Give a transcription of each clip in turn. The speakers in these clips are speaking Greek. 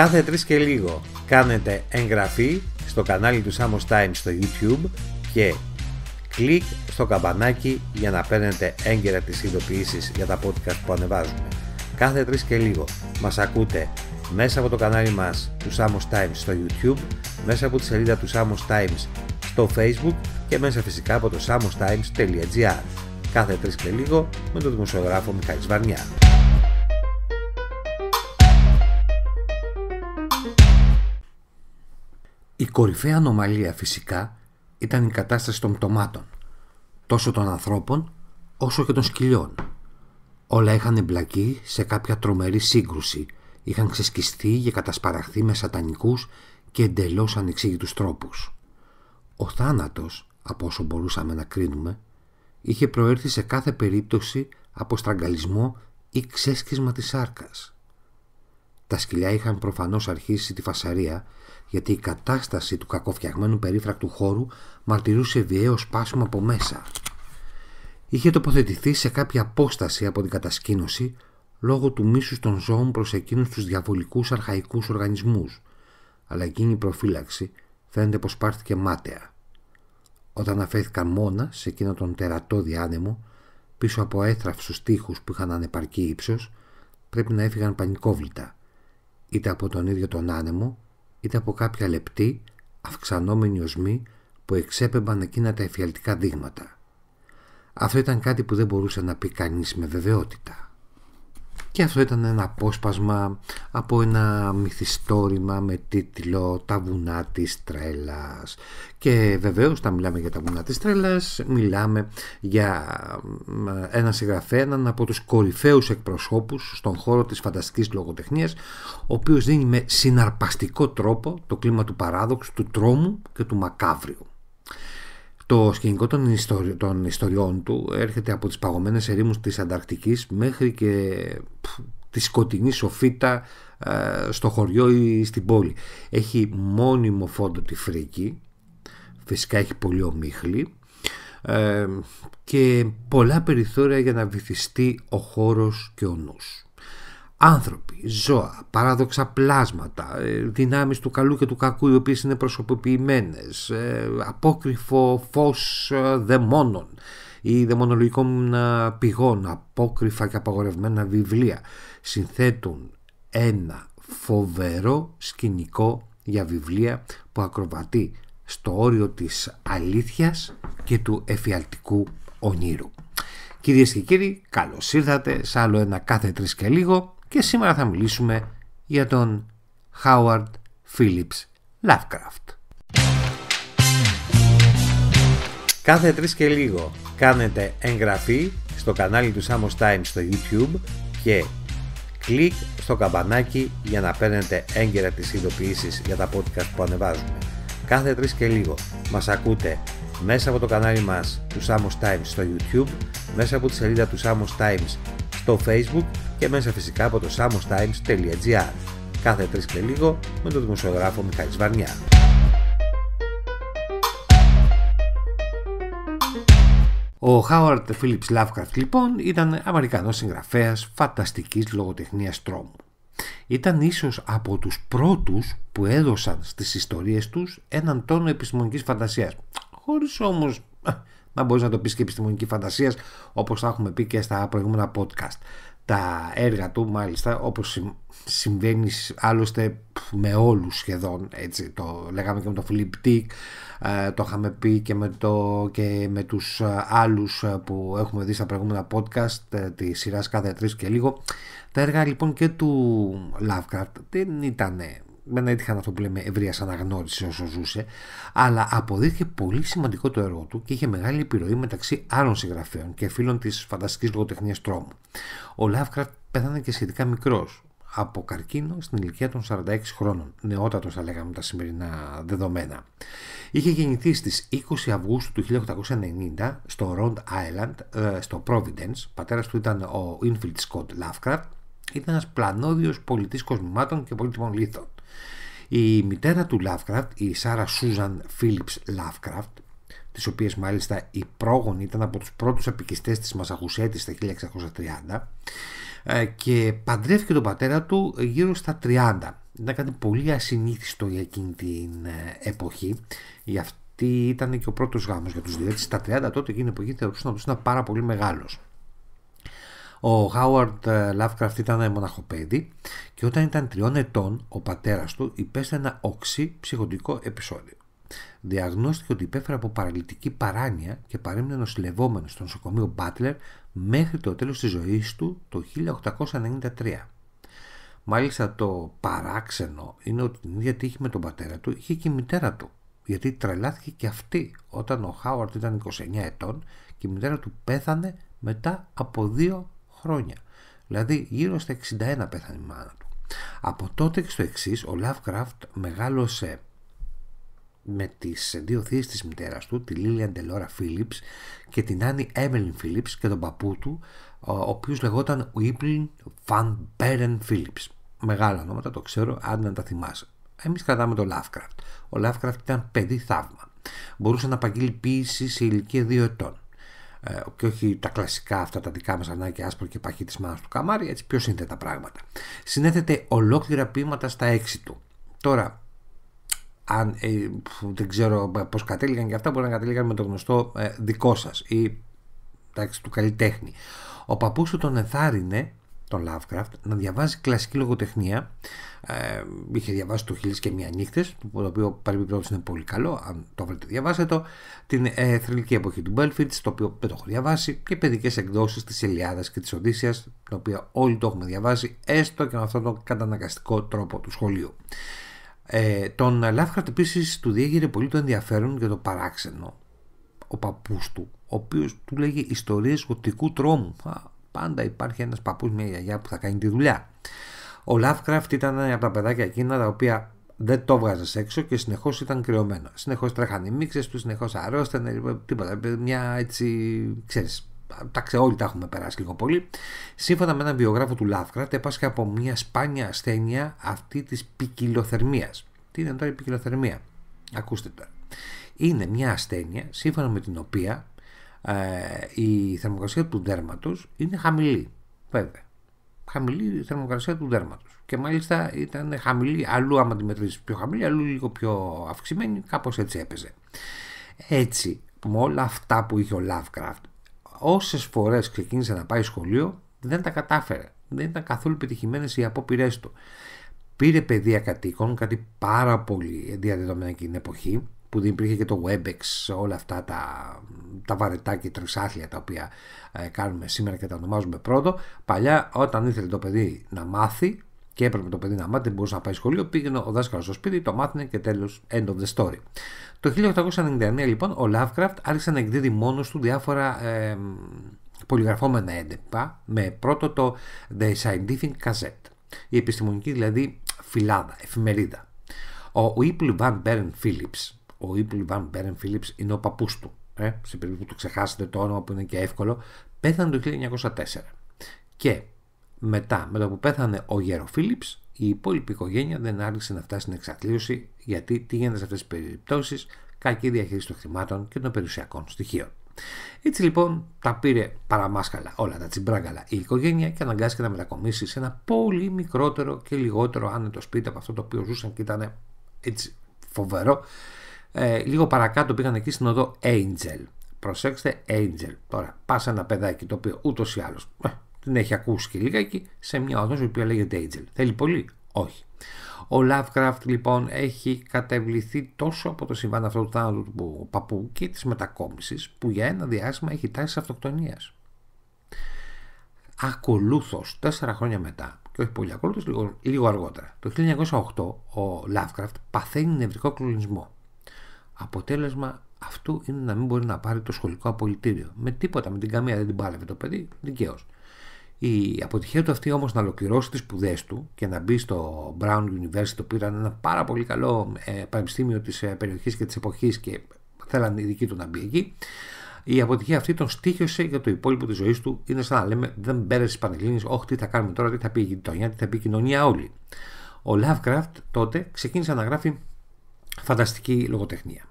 Κάθε τρεις και λίγο κάνετε εγγραφή στο κανάλι του Samos Time στο YouTube και κλικ στο καμπανάκι για να παίρνετε έγκαιρα τις ειδοποιήσεις για τα podcast που ανεβάζουμε. Κάθε τρεις και λίγο μας ακούτε μέσα από το κανάλι μας του Samos Times στο YouTube, μέσα από τη σελίδα του Samos Times στο Facebook και μέσα φυσικά από το samostimes.gr. Κάθε τρεις και λίγο με τον δημοσιογράφο Μιχάλης Βαρνιά. Η κορυφαία ανομαλία φυσικά ήταν η κατάσταση των πτωμάτων, τόσο των ανθρώπων όσο και των σκυλιών. Όλα είχαν εμπλακεί σε κάποια τρομερή σύγκρουση, είχαν ξεσκιστεί και κατασπαραχθεί με σατανικούς και εντελώς ανεξήγητους τρόπους. Ο θάνατος, από όσο μπορούσαμε να κρίνουμε, είχε προέρθει σε κάθε περίπτωση από στραγγαλισμό ή ξέσκισμα της σάρκας. Τα σκυλιά είχαν προφανώς αρχίσει τη φασαρία, γιατί η κατάσταση του κακοφτιαγμένου περίφρακτου χώρου μαρτυρούσε βιαίο σπάσιμο από μέσα. Είχε τοποθετηθεί σε κάποια απόσταση από την κατασκήνωση λόγω του μίσους των ζώων προς εκείνους τους διαβολικούς αρχαϊκούς οργανισμούς, αλλά εκείνη η προφύλαξη φαίνεται πως πάρθηκε μάταια. Όταν αφέθηκαν μόνα σε εκείνο τον τερατό διάνεμο πίσω από έθραυσου τείχους που είχαν ανεπαρκή ύψος, πρέπει να έφυγαν πανικόβλητα είτε από τον ίδιο τον άνεμο, είτε από κάποια λεπτή, αυξανόμενη οσμή που εξέπεμπαν εκείνα τα εφιαλτικά δείγματα. Αυτό ήταν κάτι που δεν μπορούσε να πει κανείς με βεβαιότητα. Και αυτό ήταν ένα απόσπασμα από ένα μυθιστόρημα με τίτλο «Τα βουνά της τρέλας». Και βεβαίως, τα μιλάμε για τα βουνά της τρέλας, μιλάμε για ένα συγγραφέα, έναν από τους κορυφαίους εκπροσώπους στον χώρο της φανταστικής λογοτεχνίας, ο οποίος δίνει με συναρπαστικό τρόπο το κλίμα του παράδοξου, του τρόμου και του μακάβριου. Το σκηνικό των, ιστοριών του έρχεται από τις παγωμένες ερήμους της Ανταρκτικής μέχρι και τη σκοτεινή σοφίτα ε, στο χωριό ή στην πόλη. Έχει μόνιμο φόντο τη φρίκη, φυσικά έχει πολύ ομίχλη ε, και πολλά περιθώρια για να βυθιστεί ο χώρος και ο νους άνθρωποι, ζώα, παράδοξα πλάσματα, ε, δυνάμεις του καλού και του κακού οι οποίες είναι προσωποποιημένες, ε, απόκριφο φως ε, δαιμόνων ή δαιμονολογικών πηγών, απόκριφα και απαγορευμένα βιβλία συνθέτουν ένα φοβερό σκηνικό για βιβλία που ακροβατεί στο όριο της αλήθειας και του εφιαλτικού ονείρου. Κυρίες και κύριοι, καλώς ήρθατε σε άλλο ένα κάθε τρεις και λίγο και σήμερα θα μιλήσουμε για τον Howard Phillips Lovecraft. Κάθε τρεις και λίγο κάνετε εγγραφή στο κανάλι του Samos Time στο YouTube και κλικ στο καμπανάκι για να παίρνετε έγκαιρα τις ειδοποιήσεις για τα podcast που ανεβάζουμε. Κάθε τρεις και λίγο μας ακούτε μέσα από το κανάλι μας του Samos Times στο YouTube, μέσα από τη σελίδα του Samos Times στο facebook και μέσα φυσικά από το samostimes.gr. Κάθε τρεις και λίγο με τον δημοσιογράφο Μιχάλης Βαρνιά. Ο Χάουαρτ Φίλιπς Λαύκαρτ λοιπόν ήταν Αμερικανός συγγραφέας φανταστικής λογοτεχνίας τρόμου. Ήταν ίσως από τους πρώτους που έδωσαν στις ιστορίες τους έναν τόνο επιστημονικής φαντασίας, χωρίς όμως να μπορείς να το πεις και επιστημονική φαντασίας, όπως θα έχουμε πει και στα προηγούμενα podcast. Τα έργα του, μάλιστα, όπως συμβαίνει άλλωστε με όλους σχεδόν, έτσι, το λέγαμε και με τον Φιλιπ Τικ, το είχαμε πει και με, το, και με τους ε, άλλους ε, που έχουμε δει στα προηγούμενα podcast ε, τη σειράς κάθε τρεις και λίγο τα έργα λοιπόν και του Lovecraft δεν ήταν με να έτυχαν αυτό που λέμε ευρείας αναγνώρισης όσο ζούσε, αλλά αποδείχθηκε πολύ σημαντικό το έργο του και είχε μεγάλη επιρροή μεταξύ άλλων συγγραφέων και φίλων της φανταστικής λογοτεχνίας τρόμου. Ο Λάφκρατ πέθανε και σχετικά μικρός, από καρκίνο στην ηλικία των 46 χρόνων, νεότατος θα λέγαμε τα σημερινά δεδομένα. Είχε γεννηθεί στις 20 Αυγούστου του 1890 στο Rhode Island, ε, στο Providence, Πατέρας του ήταν ο Ίνφιλτ Σκοτ Λάφκρατ, ήταν ένας πλανόδιος πολιτής κοσμημάτων και πολύτιμων λίθων. Η μητέρα του Lovecraft, η Σάρα Σούζαν Φίλιπς Lovecraft, τις οποίες μάλιστα η πρόγονη ήταν από τους πρώτους απικιστές της Μασαχουσέτης στα 1630 ε, και παντρεύτηκε τον πατέρα του γύρω στα 30. Ήταν κάτι πολύ ασυνήθιστο για εκείνη την ε, εποχή. Γι' αυτή ήταν και ο πρώτος γάμος για τους δύο. στα 30 τότε εκείνη την εποχή θεωρούσαν ότι ήταν πάρα πολύ μεγάλος. Ο Χάουαρντ ε, Lovecraft ήταν μοναχοπέδι και όταν ήταν τριών ετών ο πατέρας του υπέστη ένα οξύ ψυχοντικό επεισόδιο. Διαγνώστηκε ότι υπέφερε από παραλυτική παράνοια και παρέμεινε νοσηλευόμενος στο νοσοκομείο Μπάτλερ μέχρι το τέλος της ζωής του το 1893. Μάλιστα το παράξενο είναι ότι την ίδια τύχη με τον πατέρα του είχε και η μητέρα του γιατί τρελάθηκε και αυτή όταν ο Χάουαρτ ήταν 29 ετών και η μητέρα του πέθανε μετά από δύο χρόνια. Δηλαδή γύρω στα 61 πέθανε η μάνα του. Από τότε και στο εξής, ο Lovecraft μεγάλωσε με τις δύο θείες της μητέρας του, τη Λίλιαν Ντελόρα Φίλιπς και την Άννη Έμελιν Φίλιπς και τον παππού του, ο οποίος λεγόταν Βίπλιν Φαν Μπέρεν Φίλιπς. Μεγάλα ονόματα, το ξέρω, αν να τα θυμάσαι. Εμείς κρατάμε τον Lovecraft. Ο Lovecraft ήταν παιδί θαύμα. Μπορούσε να απαγγείλει ποίηση σε ηλικία δύο ετών. Ε, και όχι τα κλασικά αυτά τα δικά μας ανάγκη άσπρο και παχύ της μάνας του Καμάρι, έτσι πιο σύνθετα πράγματα. Συνέθετε ολόκληρα ποίηματα στα έξι του. Τώρα, αν, ε, δεν ξέρω ε, πώς κατέληγαν και αυτά, μπορεί να κατέληγαν με το γνωστό δικό σας ή εντάξει, του καλλιτέχνη. Ο παππούς του τον ενθάρρυνε τον Lovecraft να διαβάζει κλασική λογοτεχνία. Ε, είχε διαβάσει το Χίλιε και Μία Νύχτες, το οποίο παρεμπιπτόντω είναι πολύ καλό. Αν το βρείτε, διαβάσετε. το. Την ε, εποχή του Μπέλφιτ, το οποίο δεν το έχω διαβάσει. Και παιδικές εκδόσεις της Ελιάδα και της Οδύσσιας, τα οποία όλοι το έχουμε διαβάσει, έστω και με αυτόν τον καταναγκαστικό τρόπο του σχολείου. Ε, τον Lovecraft επίσης του διέγειρε πολύ το ενδιαφέρον για το παράξενο. Ο παππούς του, ο οποίος του λέγει ιστορίες γοτικού τρόμου. Πάντα υπάρχει ένας παππούς, μια γιαγιά που θα κάνει τη δουλειά. Ο Lovecraft ήταν ένα από τα παιδάκια εκείνα τα οποία δεν το βγάζες έξω και συνεχώς ήταν κρυωμένο. Συνεχώς τρέχανε οι μίξες τους, συνεχώς αρρώστανε, τίποτα. Μια έτσι, ξέρεις, τα ξέρω, όλοι τα έχουμε περάσει λίγο πολύ. Σύμφωνα με έναν βιογράφο του Lovecraft, έπασχε από μια σπάνια ασθένεια αυτή της ποικιλοθερμίας. Τι είναι τώρα η ποικιλοθερμία, ακούστε τώρα. Είναι μια ασθένεια σύμφωνα με την οποία ε, η θερμοκρασία του δέρματος είναι χαμηλή, βέβαια. Χαμηλή η θερμοκρασία του δέρματος. Και μάλιστα ήταν χαμηλή, αλλού άμα τη μετρήσεις πιο χαμηλή, αλλού λίγο πιο αυξημένη, κάπως έτσι έπαιζε. Έτσι, με όλα αυτά που είχε ο Lovecraft, όσες φορές ξεκίνησε να πάει σχολείο, δεν τα κατάφερε. Δεν ήταν καθόλου πετυχημένε οι απόπειρές του. Πήρε παιδεία κατοίκων, κάτι πάρα πολύ διαδεδομένο εκείνη την εποχή, που δεν υπήρχε και το WebEx, όλα αυτά τα, τα βαρετά και τρισάθλια τα οποία ε, κάνουμε σήμερα και τα ονομάζουμε πρώτο. Παλιά όταν ήθελε το παιδί να μάθει και έπρεπε το παιδί να μάθει, δεν μπορούσε να πάει σχολείο, πήγαινε ο δάσκαλος στο σπίτι, το μάθαινε και τέλος. End of the story. Το 1899 λοιπόν ο Lovecraft άρχισε να εκδίδει μόνος του διάφορα ε, πολυγραφόμενα έντυπα με πρώτο το The Scientific Gazette, η επιστημονική δηλαδή φυλάδα, εφημερίδα. Ο Whipple Van Beren Phillips ο Ήπλ Βαν Μπέρεν Φίλιπ είναι ο παππούς του. Ε, σε περίπτωση που του ξεχάσετε το όνομα που είναι και εύκολο, πέθανε το 1904. Και μετά, με το που πέθανε ο Γέρο Φίλιπ, η υπόλοιπη οικογένεια δεν άρχισε να φτάσει στην εξακλείωση γιατί τι γίνεται σε αυτές τις περιπτώσεις, κακή διαχείριση των χρημάτων και των περιουσιακών στοιχείων. Έτσι λοιπόν τα πήρε παραμάσκαλα όλα τα τσιμπράγκαλα η οικογένεια και αναγκάστηκε να μετακομίσει σε ένα πολύ μικρότερο και λιγότερο άνετο σπίτι από αυτό το οποίο ζούσαν και ήταν έτσι φοβερό ε, λίγο παρακάτω πήγαν εκεί στην οδό Angel. Προσέξτε, Angel. Τώρα, πας ένα παιδάκι το οποίο ούτως ή άλλως ε, την έχει ακούσει και εκεί σε μια οδό η οποία λέγεται Angel. Θέλει πολύ, όχι. Ο Lovecraft λοιπόν έχει κατεβληθεί τόσο από το συμβάν αυτό του θάνατο του παππού και της μετακόμισης που για ένα διάστημα έχει τάσεις αυτοκτονίας. Ακολουθώ, τέσσερα χρόνια μετά, και όχι πολύ ακολούθως, λίγο, λίγο αργότερα, το 1908 ο Lovecraft παθαίνει νευρικό κλονισμό. Αποτέλεσμα αυτού είναι να μην μπορεί να πάρει το σχολικό απολυτήριο. Με τίποτα, με την καμία δεν την πάλευε το παιδί, δικαίω. Η αποτυχία του αυτή όμως να ολοκληρώσει τις σπουδές του και να μπει στο Brown University, το πήραν ένα πάρα πολύ καλό ε, πανεπιστήμιο της ε, περιοχής και της εποχής και θέλαν οι δικοί του να μπει εκεί. Η αποτυχία αυτή τον στίχησε για το υπόλοιπο της ζωής του. Είναι σαν να λέμε: Δεν πέρασε τι πανελλήνιε. Όχι, τι θα κάνουμε τώρα, τι θα πει η γειτονιά, τι θα πει η κοινωνία, όλοι. Ο Lovecraft τότε ξεκίνησε να γράφει φανταστική λογοτεχνία.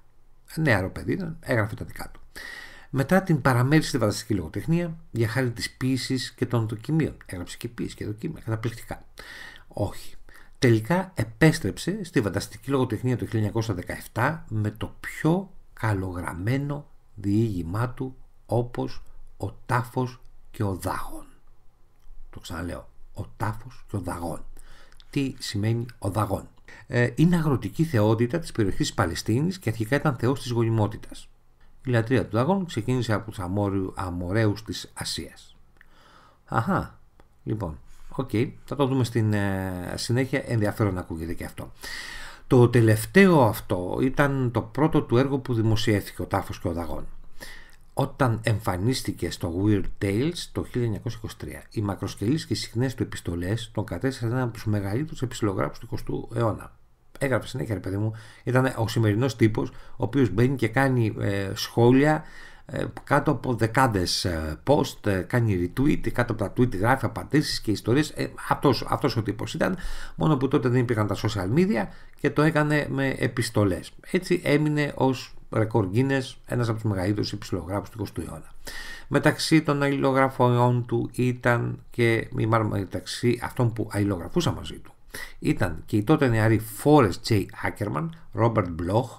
Νεαρό παιδί ήταν, έγραφε τα δικά του. Μετά την παραμέριση στη βαδαστική λογοτεχνία για χάρη της ποιήσης και των δοκιμίων. Έγραψε και ποιήση και δοκίμια, καταπληκτικά. Όχι. Τελικά επέστρεψε στη φανταστική λογοτεχνία το 1917 με το πιο καλογραμμένο διήγημά του όπως «Ο τάφος και ο δάγων». Το ξαναλέω, «Ο τάφος και ο δάγων» τι σημαίνει ο Δαγών. Ε, είναι αγροτική θεότητα της περιοχής της Παλαιστίνης και αρχικά ήταν θεός της γονιμότητας. Η λατρεία του Δαγών ξεκίνησε από τους αμορέους της Ασίας. Αχά, λοιπόν, οκ, θα το δούμε στην ε, συνέχεια. Ενδιαφέρον να ακούγεται και αυτό. Το τελευταίο αυτό ήταν το πρώτο του έργο που δημοσιεύθηκε, Ο Τάφος και ο Δαγών όταν εμφανίστηκε στο Weird Tales το 1923. Οι μακροσκελείς και συχνές του επιστολές τον κατέστησαν έναν από τους μεγαλύτερους επιστολογράφους του 20ου αιώνα. Έγραψε συνέχεια, ρε παιδί μου, ήταν ο σημερινός τύπος, ο οποίος μπαίνει και κάνει ε, σχόλια ε, κάτω από δεκάδες ε, post, κάνει retweet, κάτω από τα tweet γράφει απαντήσεις και ιστορίες. αυτός, αυτός ο τύπος ήταν, μόνο που τότε δεν υπήρχαν τα social media και το έκανε με επιστολές Έτσι έμεινε ως ρεκόρ Γκίνε, ένας από τους μεγαλύτερους υψηλογράφους του 20ου αιώνα. Μεταξύ των αλληλογραφών του ήταν και, μάλλον μεταξύ αυτών που αηλογραφούσαν μαζί του, ήταν και η τότε νεαρή Forrest J. Άκερμαν, Ρόμπερτ Μπλοχ,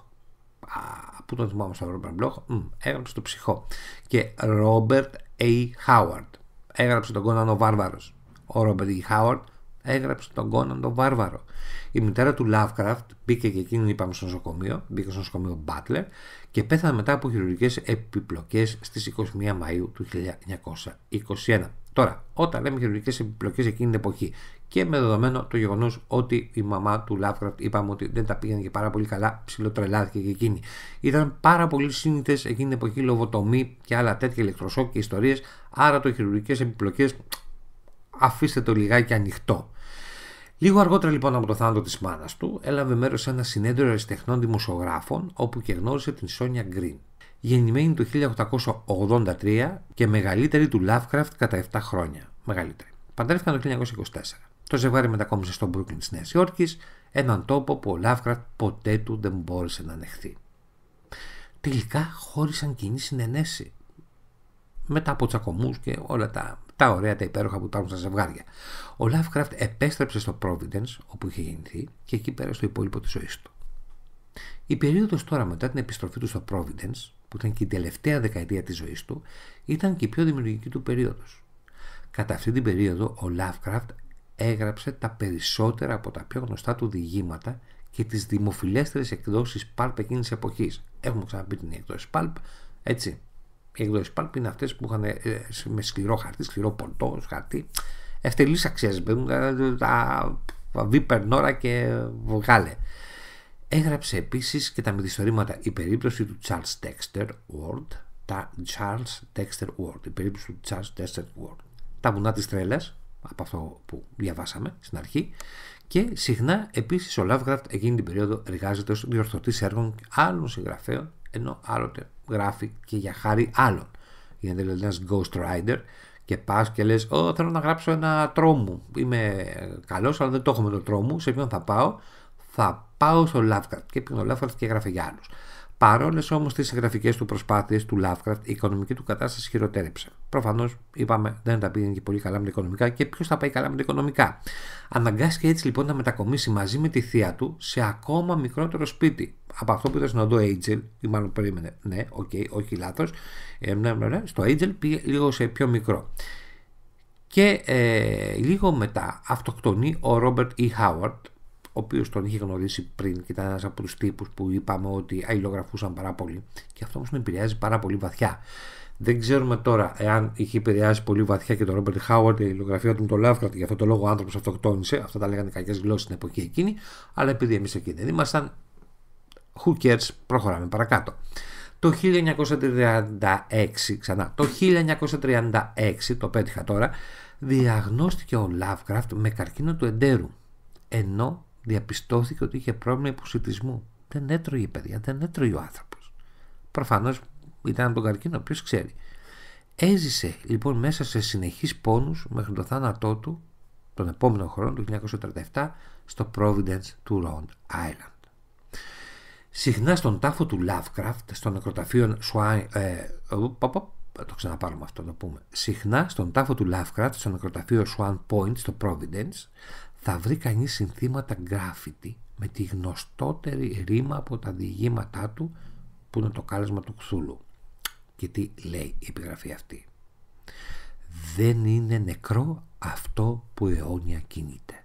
α, που τον θυμάμαι στον Robert Bloch, έγραψε το ψυχό, και Ρόμπερτ A. Χάουαρντ, έγραψε τον κόνανο ο Βάρβαρος. Ο Ρόμπερτ E. Χάουαρντ, έγραψε τον Κόναν τον Βάρβαρο. Η μητέρα του Lovecraft μπήκε και εκείνη, είπαμε, στο νοσοκομείο, μπήκε στο νοσοκομείο Μπάτλερ και πέθανε μετά από χειρουργικές επιπλοκές στις 21 Μαου του 1921. Τώρα, όταν λέμε χειρουργικές επιπλοκές εκείνη την εποχή και με δεδομένο το γεγονός ότι η μαμά του Lovecraft είπαμε ότι δεν τα πήγαινε και πάρα πολύ καλά, ψιλοτρελάθηκε και εκείνη. Ήταν πάρα πολύ σύνηθες εκείνη την εποχή λογοτομή και άλλα τέτοια ηλεκτροσόκ και ιστορίες, άρα το χειρουργικές επιπλοκές αφήστε το λιγάκι ανοιχτό. Λίγο αργότερα λοιπόν από το θάνατο της μάνας του έλαβε μέρος σε ένα συνέδριο αριστεχνών δημοσιογράφων όπου και γνώρισε την Σόνια Γκριν. Γεννημένη το 1883 και μεγαλύτερη του Lovecraft κατά 7 χρόνια. Μεγαλύτερη. Παντρεύτηκαν το 1924. Το ζευγάρι μετακόμισε στο Brooklyn της Νέας Υόρκης, έναν τόπο που ο Lovecraft ποτέ του δεν μπόρεσε να ανεχθεί. Τελικά χώρισαν κοινή συνενέση μετά από τσακωμούς και όλα τα τα ωραία, τα υπέροχα που υπάρχουν στα ζευγάρια. Ο Lovecraft επέστρεψε στο Providence, όπου είχε γεννηθεί, και εκεί πέρα στο υπόλοιπο της ζωής του. Η περίοδος τώρα μετά την επιστροφή του στο Providence, που ήταν και η τελευταία δεκαετία της ζωής του, ήταν και η πιο δημιουργική του περίοδος. Κατά αυτή την περίοδο, ο Lovecraft έγραψε τα περισσότερα από τα πιο γνωστά του διηγήματα και τις δημοφιλέστερες εκδόσεις pulp της εποχής. Έχουμε ξαναπεί την έκδοση pulp, έτσι, εκδόσει ΠΑΛΠ είναι αυτές που είχαν ε, με σκληρό χαρτί, σκληρό πορτό, χαρτί. Ευτελής αξίας, μπαίνουν, ε, τα νόρα και βγάλε. Έγραψε επίσης και τα μυθιστορήματα Η περίπτωση του Charles Dexter Ward, τα Charles Dexter Ward, η περίπτωση του Charles Dexter Ward, τα βουνά της τρέλας, από αυτό που διαβάσαμε στην αρχή, και συχνά επίσης ο Λάβγραφτ εκείνη την περίοδο εργάζεται ως διορθωτής έργων άλλων συγγραφέων, ενώ άλλοτε γράφει και για χάρη άλλων. Είναι δηλαδή ένα Ghost Rider και πας και λες: Ω, θέλω να γράψω ένα τρόμο. Είμαι καλός, αλλά δεν το έχω με το τρόμο. Σε ποιον θα πάω, θα πάω στο Lovecraft. Και πήγαινε ο Lovecraft και έγραφε για άλλους. Παρόλες όμως τις εγγραφικέ του προσπάθειες του Lovecraft, η οικονομική του κατάσταση χειροτέρεψε. Προφανώς, είπαμε, δεν τα πήγαινε και πολύ καλά με τα οικονομικά και ποιος θα πάει καλά με τα οικονομικά. Αναγκάστηκε έτσι λοιπόν να μετακομίσει μαζί με τη θεία του σε ακόμα μικρότερο σπίτι. Από αυτό που ήταν στον οδό Angel, ή μάλλον περίμενε, ναι, οκ, okay, όχι λάθος, ε, ναι, ναι, ναι, στο Angel πήγε λίγο σε πιο μικρό. Και ε, λίγο μετά αυτοκτονεί ο Ρόμπερτ E. Howard, ο οποίος τον είχε γνωρίσει πριν και ήταν ένας από τους τύπους που είπαμε ότι αιλογραφούσαν πάρα πολύ. Και αυτό όμως με επηρεάζει πάρα πολύ βαθιά. Δεν ξέρουμε τώρα εάν είχε επηρεάσει πολύ βαθιά και τον Ρόμπερτ Χάουαρντ η υλογραφία του με τον Lovecraft, για αυτό το λόγο ο άνθρωπος αυτοκτόνησε. Αυτά τα λέγανε κακές γλώσσες στην εποχή εκείνη, αλλά επειδή εμείς εκεί δεν ήμασταν, who cares, προχωράμε παρακάτω. Το 1936, ξανά, το 1936, το πέτυχα τώρα, διαγνώστηκε ο Lovecraft με καρκίνο του εντέρου, ενώ διαπιστώθηκε ότι είχε πρόβλημα υποσυτισμού. Δεν έτρωγε παιδιά, δεν έτρωγε ο άνθρωπος. Προφανώς ήταν από τον καρκίνο, ποιος ξέρει. Έζησε λοιπόν μέσα σε συνεχείς πόνους μέχρι το θάνατό του τον επόμενο χρόνο, του 1937, στο Providence του Rhode Island. Συχνά στον τάφο του Lovecraft, στο νεκροταφείο Σουάι. Ε, το ξαναπάρουμε αυτό να πούμε. Συχνά στον τάφο του Lovecraft, στο νεκροταφείο Swan Point, στο Providence, θα βρει κανείς συνθήματα γκράφιτι με τη γνωστότερη ρήμα από τα διηγήματά του που είναι το κάλεσμα του Κθούλου. Και τι λέει η επιγραφή αυτή. Δεν είναι νεκρό αυτό που αιώνια κινείται.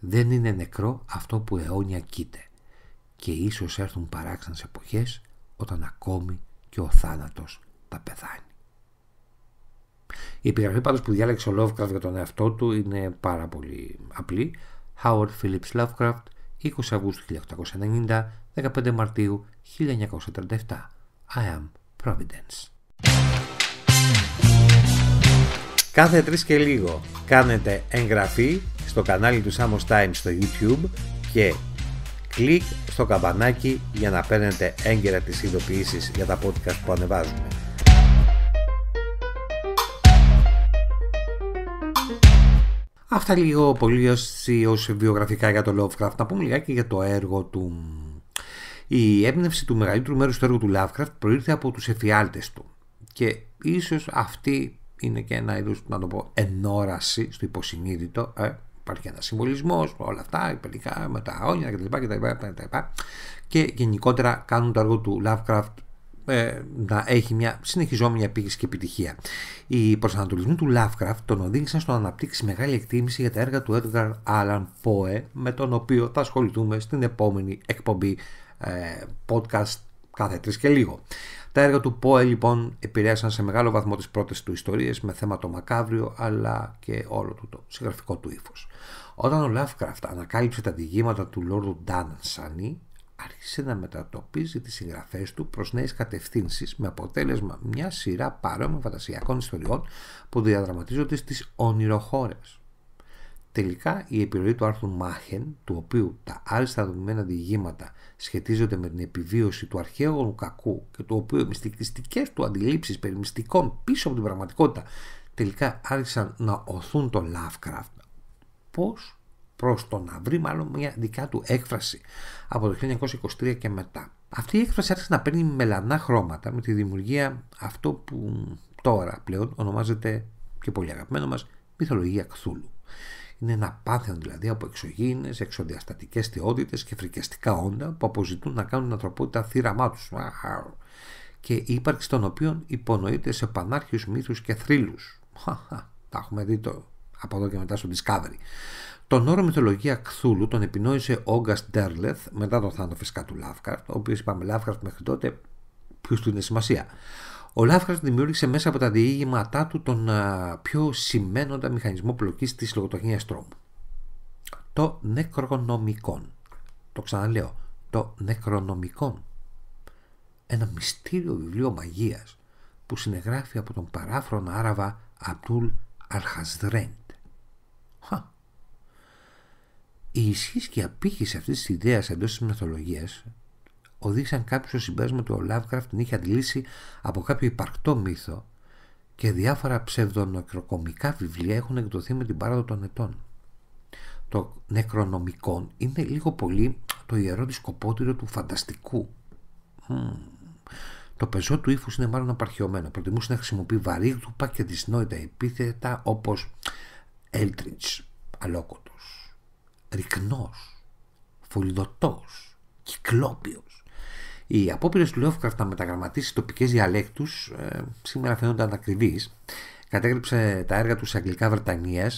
Δεν είναι νεκρό αυτό που αιώνια κείται. Και ίσως έρθουν παράξενες εποχές όταν ακόμη και ο θάνατος τα πεθάνει. Η επιγραφή πάντως που διάλεξε ο Lovecraft για τον εαυτό του είναι πάρα πολύ απλή. Howard Phillips Lovecraft, 20 Αυγούστου 1890, 15 Μαρτίου 1937. I am Providence. Κάθε τρεις και λίγο κάνετε εγγραφή στο κανάλι του Samos Time στο YouTube και κλικ στο καμπανάκι για να παίρνετε έγκαιρα τις ειδοποιήσεις για τα podcast που ανεβάζουμε. Αυτά λίγο πολύ ως βιογραφικά για το Lovecraft. Να πούμε λιγάκι για το έργο του. Η έμπνευση του μεγαλύτερου μέρους του έργου του Lovecraft προήρθε από τους εφιάλτες του και ίσως αυτή είναι και ένα είδος, να το πω, ενόραση στο υποσυνείδητο, ε, υπάρχει ένας συμβολισμός, όλα αυτά, υπερικά, με τα όνειρα κτλ. Και, και γενικότερα κάνουν το έργο του Lovecraft ε, να έχει μια συνεχιζόμενη επίγυση και επιτυχία. Οι προσανατολισμοί του Lovecraft τον οδήγησαν στο να αναπτύξει μεγάλη εκτίμηση για τα έργα του Edgar Allan Poe, με τον οποίο θα ασχοληθούμε στην επόμενη εκπομπή ε, podcast κάθε τρεις και λίγο. Τα έργα του Poe λοιπόν επηρέασαν σε μεγάλο βαθμό τις πρώτες του ιστορίες με θέμα το μακάβριο αλλά και όλο το συγγραφικό του ύφος. Όταν ο Lovecraft ανακάλυψε τα διηγήματα του Λόρδου Ντάνσανι, άρχισε να μετατοπίζει τις συγγραφές του προς νέες κατευθύνσεις με αποτέλεσμα μια σειρά παρόμοιων φαντασιακών ιστοριών που διαδραματίζονται στις όνειροχώρες. Τελικά η επιρροή του Άρθρου Μάχεν, του οποίου τα άριστα δομημένα διηγήματα σχετίζονται με την επιβίωση του αρχαίου κακού και του οποίου οι μυστικιστικές του αντιλήψεις περί μυστικών πίσω από την πραγματικότητα τελικά άρχισαν να οθούν τον Lovecraft, πώς προς το να βρει μάλλον μια δικά του έκφραση από το 1923 και μετά. Αυτή η έκφραση άρχισε να παίρνει μελανά χρώματα με τη δημιουργία αυτό που τώρα πλέον ονομάζεται και πολύ αγαπημένο μας μυθολογία Κθούλου. Είναι ένα πάθεν δηλαδή από εξωγήινες, εξοδιαστατικές θεότητες και φρικιαστικά όντα που αποζητούν να κάνουν την ανθρωπότητα θύραμά τους και η ύπαρξη των οποίων υπονοείται σε πανάρχιους μύθους και θρύλους. Τα έχουμε δει από εδώ και μετά στο Discovery. Τον όρο μυθολογία Κθούλου τον επινόησε ο Όγκαστ Ντέρλεθ μετά τον θάνατο φυσικά του Λάφκαρτ, ο οποίος είπαμε Λάφκαρτ μέχρι τότε, ποιος του είναι σημασία. Ο Λάφκαρτ δημιούργησε μέσα από τα διήγηματά του τον πιο σημαίνοντα μηχανισμό πλοκής της λογοτεχνίας τρόμου. Το νεκρονομικόν. Το ξαναλέω. Το νεκρονομικόν. Ένα μυστήριο βιβλίο μαγείας που συνεγράφει από τον παράφρονα Άραβα Απτούλ Αλχασδρέντ. Η ισχύς και η απήχηση αυτής της ιδέας εντός της μυθολογίας οδήγησαν κάποιους στο συμπέρασμα ότι ο Λάβκραφ την είχε αντλήσει από κάποιο υπαρκτό μύθο και διάφορα ψευδονεκροκομικά βιβλία έχουν εκδοθεί με την πάραδο των ετών. Το νεκρονομικό είναι λίγο πολύ το ιερό δισκοπότηρο του φανταστικού. Το πεζό του ύφους είναι μάλλον απαρχαιωμένο. Προτιμούσε να χρησιμοποιεί βαρύγδουπα και δυσνόητα επίθετα όπως Eldritch, αλόκοτο ρυκνός, φολιδωτός, κυκλόπιος. Οι απόπειρες του Λεόφκαρτ να μεταγραμματίσει τοπικές διαλέκτους, ε, σήμερα φαίνονταν ακριβείς. Κατέγραψε τα έργα του σε αγγλικά Βρετανίας,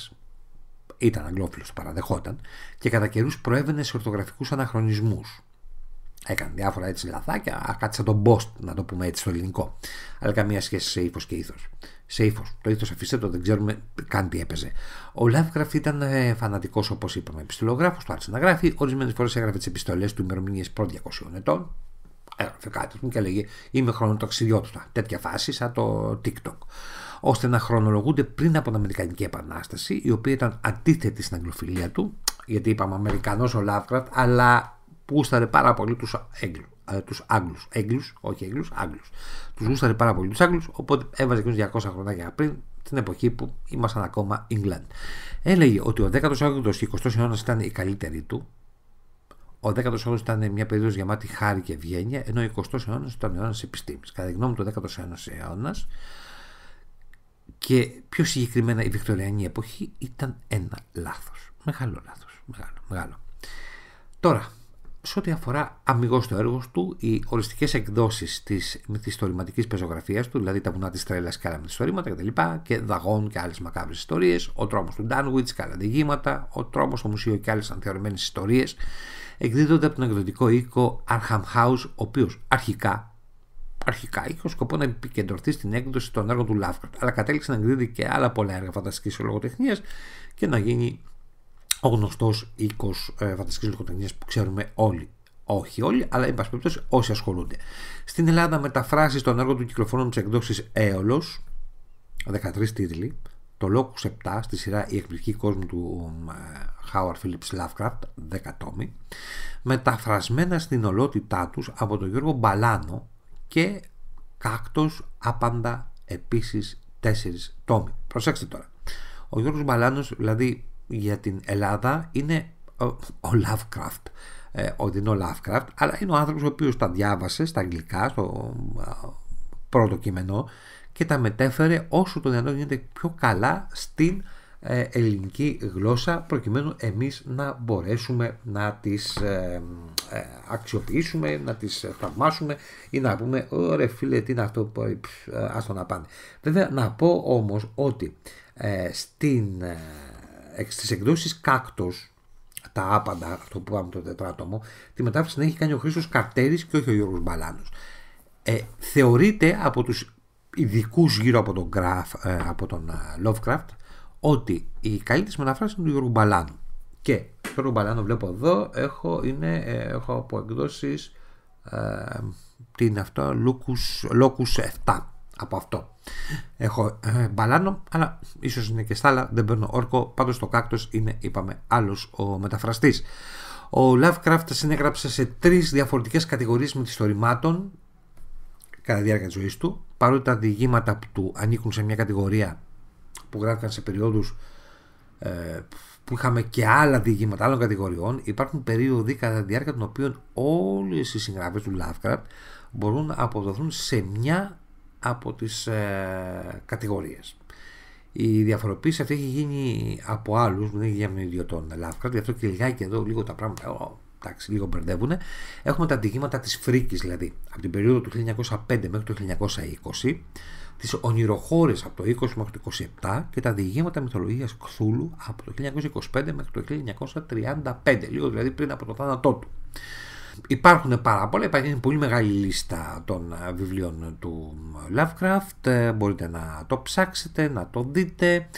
ήταν αγγλόφιλος, το παραδεχόταν, και κατά καιρούς προέβαινε σε ορθογραφικούς αναχρονισμούς. Έκανε διάφορα έτσι λαθάκια, κάτσε τον Μπόστ, να το πούμε έτσι στο ελληνικό, αλλά καμία σχέση σε ύφος και ήθος. Σέιφος. Το είδο αφήστε το, δεν ξέρουμε καν τι έπαιζε. Ο Lovecraft ήταν ε, φανατικός, όπως είπαμε, επιστολογράφο, το άρχισε να γράφει. Ορισμένες φορές έγραφε τις επιστολές του ημερομηνίες πρώτων 200 ετών. Έγραφε κάτι μου και έλεγε Είμαι χρονοτοξιδιότητα. Τέτοια φάση σαν το TikTok. ώστε να χρονολογούνται πριν από την Αμερικανική Επανάσταση, η οποία ήταν αντίθετη στην αγγλοφιλία του, γιατί είπαμε Αμερικανός ο Lovecraft, αλλά πούσταρε πάρα πολύ τους Έγγλου. Ε, τους Άγγλους. Έγγλους, όχι Έγγλους, Άγγλους. Τους γούσταρε πάρα πολύ τους Άγγλους, οπότε έβαζε και 200 χρονάκια πριν, την εποχή που ήμασταν ακόμα England. Έλεγε ότι ο 18ος και 20ος αιώνας ήταν η καλύτερη του, ο 18ο ήταν μια περίοδος γεμάτη χάρη και ευγένεια, ενώ ο 20ο αιώνας ήταν αιώνας επιστήμης. Κατά τη γνώμη του, ο 19ο αιώνα και πιο συγκεκριμένα η Βικτωριανή εποχή ήταν ένα λάθος. Μεγάλο λάθος. Μεγάλο, μεγάλο. Τώρα, σε ό,τι αφορά αμυγός το έργο του, οι οριστικές εκδόσεις της μυθιστορηματικής πεζογραφίας του, δηλαδή τα βουνά της τρέλας και άλλα μυθιστορήματα κτλ. και δαγών και άλλες μακάβρε ιστορίες, ο τρόμος του Ντάνουιτ και άλλα διηγήματα, ο τρόμος στο μουσείο και άλλες ανθεωρημένε ιστορίες, εκδίδονται από τον εκδοτικό οίκο Arham House, ο οποίος αρχικά, αρχικά είχε σκοπό να επικεντρωθεί στην έκδοση των έργων του Λάφκαρτ, αλλά κατέληξε να εκδίδει και άλλα πολλά έργα φανταστικής λογοτεχνία και να γίνει ο γνωστός, οίκος ε, φανταστικής λογοτεχνίας που ξέρουμε όλοι όχι όλοι, αλλά εν πάση περιπτώσει όσοι ασχολούνται. Στην Ελλάδα, μεταφράσεις των έργο του κυκλοφόρων τη εκδόση Έολο, 13 τίτλοι, το Λόκου 7 στη σειρά Η εκπληκτική κόσμη του Χάουαρ Φίλιπ Λαφκραφτ, 10 τόμοι, μεταφρασμένα στην ολότητά τους από τον Γιώργο Μπαλάνο και Κάκτος Άπαντα επίσης 4 τόμοι. Προσέξτε τώρα. Ο Γιώργος Μπαλάνος, δηλαδή για την Ελλάδα είναι ο Lovecraft. Ε, ότι είναι ο Lovecraft, αλλά είναι ο άνθρωπος ο οποίος τα διάβασε στα αγγλικά, στο πρώτο κείμενο και τα μετέφερε όσο το δυνατόν γίνεται πιο καλά στην ε, ελληνική γλώσσα προκειμένου εμείς να μπορέσουμε να τις ε, αξιοποιήσουμε, να τις θαυμάσουμε ή να πούμε ρε φίλε τι είναι αυτό που ας το να πάνε. Βέβαια να πω όμως ότι στην στις εκδόσεις κάκτος, τα άπαντα, αυτό που είπαμε το τετράτομο, τη μετάφραση την έχει κάνει ο Χρήστος Καρτέρης και όχι ο Γιώργος Μπαλάνος. Ε, θεωρείται από τους ειδικούς γύρω από τον, ε, από τον ε, Lovecraft ότι η καλύτερη μεταφράση είναι του Γιώργου Μπαλάνου. Και Γιώργο Μπαλάνο βλέπω εδώ, έχω, είναι, ε, έχω από εκδόσεις ε, τι είναι αυτό, Locus, 7 από αυτό. Έχω ε, μπαλάνο, αλλά ίσως είναι και στάλα, δεν παίρνω όρκο. Πάντως το κάκτος είναι, είπαμε, άλλος ο μεταφραστής. Ο Lovecraft συνέγραψε σε τρεις διαφορετικές κατηγορίες μυθιστορημάτων κατά τη διάρκεια της ζωής του. Παρότι τα διηγήματα που του ανήκουν σε μια κατηγορία που γράφηκαν σε περιόδους ε, που είχαμε και άλλα διηγήματα άλλων κατηγοριών, υπάρχουν περίοδοι κατά τη διάρκεια των οποίων όλες οι συγγραφές του Lovecraft μπορούν να αποδοθούν σε μια από τις ε, κατηγορίες. Η διαφοροποίηση αυτή έχει γίνει από άλλους, δεν έχει γίνει από τον Lovecraft, γι' αυτό και λιγάκι εδώ λίγο τα πράγματα, ο, λίγο μπερδεύουν. Έχουμε τα αντιγήματα της Φρίκης δηλαδή από την περίοδο του 1905 μέχρι το 1920, τις ονειροχώρες από το 20 μέχρι το 27 και τα διηγήματα μυθολογίας Κθούλου από το 1925 μέχρι το 1935, λίγο δηλαδή πριν από το θάνατό του. Υπάρχουν πάρα πολλά, υπάρχει πολύ μεγάλη λίστα των ε, βιβλίων του ε, Lovecraft, ε, μπορείτε να το ψάξετε, να το δείτε.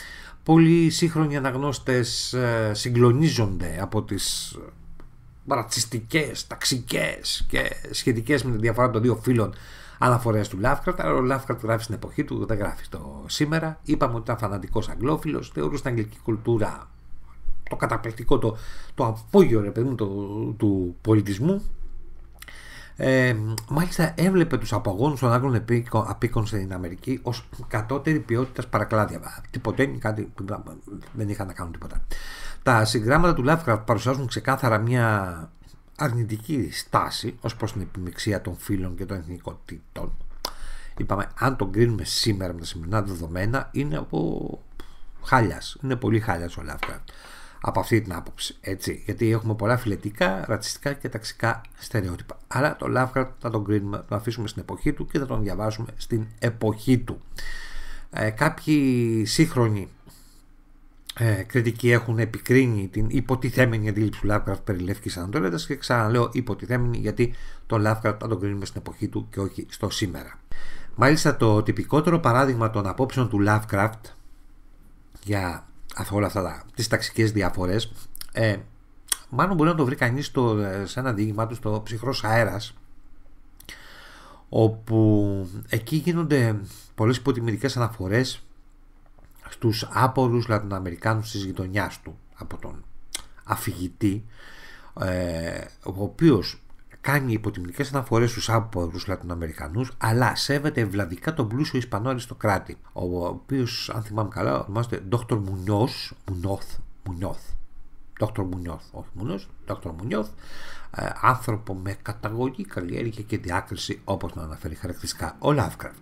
Πολλοί σύγχρονοι αναγνώστες συγκλονίζονται από τις ρατσιστικές, ταξικές και σχετικές με τη διαφορά των δύο φύλων αναφορές του Lovecraft, αλλά ο Lovecraft γράφει στην εποχή του, δεν γράφει το σήμερα. Είπαμε ότι ήταν φανατικός Αγγλόφιλος, θεωρούσε την αγγλική κουλτούρα το καταπληκτικό, το, το απόγειο ρε παιδί μου του, του πολιτισμού. Ε, μάλιστα έβλεπε τους απογόνους των Άγγλων απίκων, στην Αμερική ως κατώτερη ποιότητας παρακλάδια. Τίποτε, κάτι, δεν είχαν να κάνουν τίποτα. Τα συγγράμματα του Lovecraft παρουσιάζουν ξεκάθαρα μια αρνητική στάση ως προς την επιμειξία των φίλων και των εθνικότητων. Είπαμε, αν τον κρίνουμε σήμερα με τα σημερινά δεδομένα, είναι από χάλιας. Είναι πολύ χάλιας ο Lovecraft από αυτή την άποψη. Έτσι, γιατί έχουμε πολλά φιλετικά, ρατσιστικά και ταξικά στερεότυπα. Άρα το Lovecraft θα τον κρίνουμε, θα τον αφήσουμε στην εποχή του και θα τον διαβάσουμε στην εποχή του. Ε, κάποιοι σύγχρονοι ε, κριτικοί έχουν επικρίνει την υποτιθέμενη αντίληψη του Lovecraft περί Λεύκης Ανατολέτας και ξαναλέω υποτιθέμενη γιατί το Lovecraft θα τον κρίνουμε στην εποχή του και όχι στο σήμερα. Μάλιστα το τυπικότερο παράδειγμα των απόψεων του Lovecraft για όλα αυτά τα, τις ταξικές διαφορές ε, μάλλον μπορεί να το βρει κανείς ε, σε ένα διήγημά του στο ψυχρός αέρας. όπου εκεί γίνονται πολλές υποτιμητικές αναφορές στους άπορους Λατινοαμερικάνους της γειτονιάς του από τον αφηγητή ε, ο οποίος κάνει υποτιμητικές αναφορές στους άπορου Λατινοαμερικανούς, αλλά σέβεται ευλαβικά τον πλούσιο Ισπανό αριστοκράτη, ο οποίος, αν θυμάμαι καλά, ονομάζεται Δόκτωρ Munoz, Μουνιόθ, Μουνιόθ. Δόκτωρ Μουνιόθ, όχι Δόκτωρ ε, άνθρωπο με καταγωγή, καλλιέργεια και διάκριση όπως τον αναφέρει χαρακτηριστικά ο Lovecraft.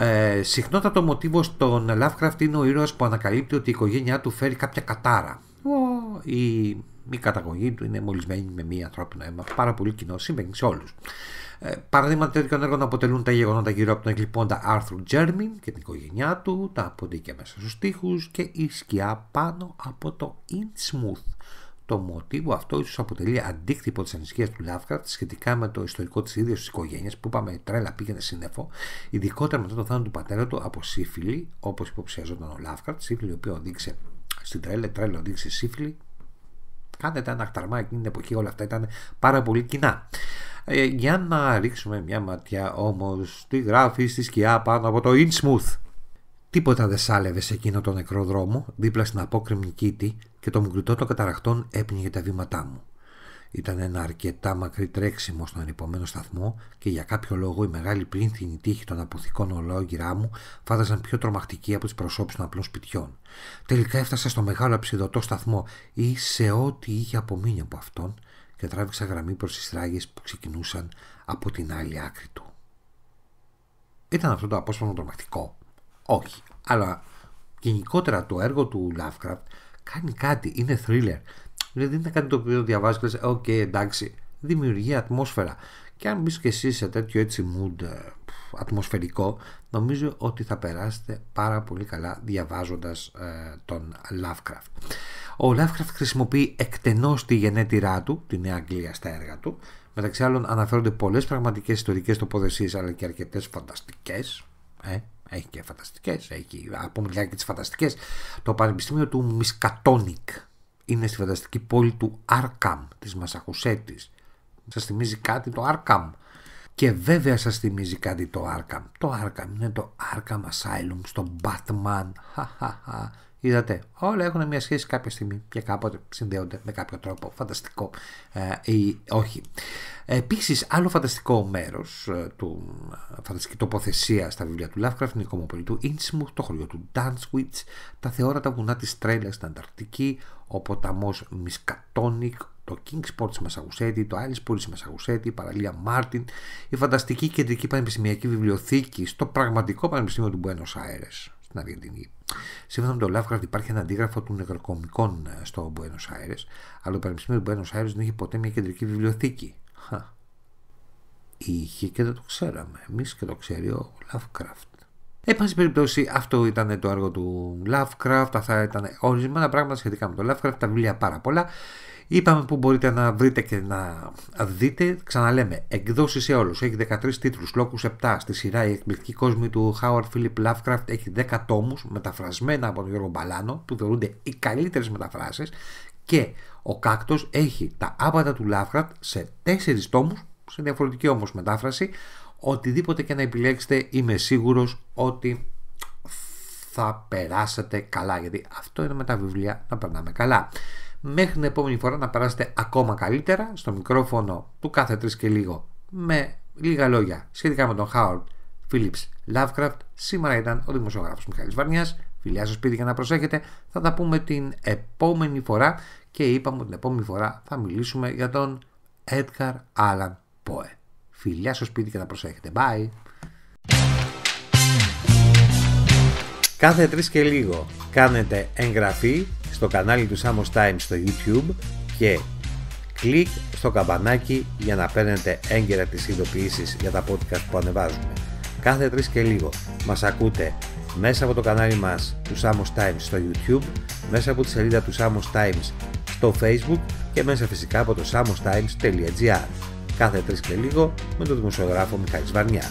Ε, συχνότατο μοτίβο στον Lovecraft είναι ο ήρωας που ανακαλύπτει ότι η οικογένειά του φέρει κάποια κατάρα. Ο, η η καταγωγή του είναι μολυσμένη με μία ανθρώπινο αίμα. Πάρα πολύ κοινό, συμβαίνει σε όλους. Ε, παραδείγματα τέτοιων έργων αποτελούν τα γεγονότα γύρω από τον εκλειπώντα Άρθρου Τζέρμιν και την οικογένειά του, τα ποντίκια μέσα στους τοίχους και η σκιά πάνω από το Innsmouth. Το μοτίβο αυτό ίσως αποτελεί αντίκτυπο της ανησυχίας του Λάφκαρτ σχετικά με το ιστορικό της ίδιας της οικογένειας που είπαμε η τρέλα πήγαινε σύννεφο, ειδικότερα μετά το θάνατο του πατέρα του από σύφυλλη, όπως υποψιαζόταν ο Λάφκαρτ, σύφυλλη η οποία οδήγησε στην τρέλα, τρέλα οδήγησε σύφυλλη, κάνετε ένα χταρμά εκείνη την εποχή όλα αυτά ήταν πάρα πολύ κοινά. Ε, για να ρίξουμε μια ματιά όμως τι γράφει στη σκιά πάνω από το Innsmouth. Τίποτα δεν σάλευε σε εκείνο τον νεκρό δρόμο δίπλα στην απόκρημνη κήτη και το μουγκριτό των καταραχτών έπνιγε τα βήματά μου. Ήταν ένα αρκετά μακρύ τρέξιμο στον επόμενο σταθμό και για κάποιο λόγο η μεγάλη πλήνθινη τύχη των αποθηκών ολόγυρά μου φάνταζαν πιο τρομακτική από τις προσώπου των απλών σπιτιών. Τελικά έφτασα στο μεγάλο αψιδωτό σταθμό ή σε ό,τι είχε απομείνει από αυτόν και τράβηξα γραμμή προς τις ράγες που ξεκινούσαν από την άλλη άκρη του. Ήταν αυτό το απόσπασμα τρομακτικό. Όχι, αλλά γενικότερα το έργο του Lovecraft κάνει κάτι, είναι thriller. Δηλαδή δεν ήταν κάτι το οποίο διαβάζεις και λέει «Ε, Οκ, εντάξει, δημιουργεί ατμόσφαιρα. Και αν μπεις και εσύ σε τέτοιο έτσι mood ε, ατμοσφαιρικό, νομίζω ότι θα περάσετε πάρα πολύ καλά διαβάζοντας ε, τον Lovecraft. Ο Lovecraft χρησιμοποιεί εκτενώς τη γενέτειρά του, τη Νέα Αγγλία, στα έργα του. Μεταξύ άλλων αναφέρονται πολλές πραγματικές ιστορικές τοποθεσίες, αλλά και αρκετές φανταστικές. Ε, έχει και φανταστικές, έχει από μιλάει και τις φανταστικές. Το Πανεπιστήμιο του Μισκατόνικ είναι στη φανταστική πόλη του Άρκαμ της Μασαχουσέτης. Σας θυμίζει κάτι το Άρκαμ. Και βέβαια σας θυμίζει κάτι το Άρκαμ. Το Άρκαμ είναι το Άρκαμ Asylum στο Batman. Είδατε, όλα έχουν μια σχέση κάποια στιγμή και κάποτε συνδέονται με κάποιο τρόπο. Φανταστικό ε, ή όχι. Επίσης, άλλο φανταστικό μέρος ε, του ε, φανταστική τοποθεσία στα βιβλία του Lovecraft είναι η κομμοπολή του Innsmouth, το χωριό του νταντσουιτς τα θεόρατα βουνά της Τρέλας στην Ανταρκτική, ο ποταμός Μισκατόνικ, το Kingsport τη Μασαγουσέτη, το Πούλη στη Μασαγουσέτη, η παραλία Μάρτιν, η φανταστική κεντρική πανεπιστημιακή βιβλιοθήκη στο πραγματικό Πανεπιστήμιο του Buenos Aires, στην Σύμφωνα με τον Lovecraft υπάρχει ένα αντίγραφο των νεκροκομικών ε, στο Buenos Aires, αλλά το Πανεπιστήμιο του Buenos Aires δεν είχε ποτέ μια κεντρική βιβλιοθήκη. Χα. Είχε και δεν το ξέραμε. Εμείς και το ξέρει ο Lovecraft. Ε, εν πάση περιπτώσει, αυτό ήταν το έργο του Lovecraft. Αυτά ήταν ορισμένα πράγματα σχετικά με το Lovecraft, τα βιβλία πάρα πολλά. Είπαμε που μπορείτε να βρείτε και να δείτε. Ξαναλέμε, εκδόσεις σε όλους. Έχει 13 τίτλου, λόγου 7. Στη σειρά Η εκπληκτική κόσμη του Howard Philip Lovecraft έχει 10 τόμους μεταφρασμένα από τον Γιώργο Μπαλάνο, που θεωρούνται οι καλύτερες μεταφράσεις. Και ο Κάκτος έχει τα άπατα του Lovecraft σε 4 τόμους, σε διαφορετική όμως μετάφραση, Οτιδήποτε και να επιλέξετε είμαι σίγουρος ότι θα περάσετε καλά γιατί αυτό είναι με τα βιβλία να περνάμε καλά. Μέχρι την επόμενη φορά να περάσετε ακόμα καλύτερα στο μικρόφωνο του κάθε τρεις και λίγο με λίγα λόγια σχετικά με τον Howard Phillips Lovecraft. Σήμερα ήταν ο δημοσιογράφος Μιχάλης Βαρνιάς. Φιλιά στο σπίτι για να προσέχετε. Θα τα πούμε την επόμενη φορά και είπαμε την επόμενη φορά θα μιλήσουμε για τον Edgar Άλαν Ποε. Φιλιά στο σπίτι και να προσέχετε. Bye. Κάθε τρεις και λίγο κάνετε εγγραφή στο κανάλι του Samos Time στο YouTube και κλικ στο καμπανάκι για να παίρνετε έγκαιρα τις ειδοποιήσεις για τα podcast που ανεβάζουμε. Κάθε τρεις και λίγο μας ακούτε μέσα από το κανάλι μας του Samos Times στο YouTube, μέσα από τη σελίδα του Samos Times στο Facebook και μέσα φυσικά από το samostimes.gr κάθε τρεις και λίγο με τον δημοσιογράφο Μιχάλης Βαρνιά.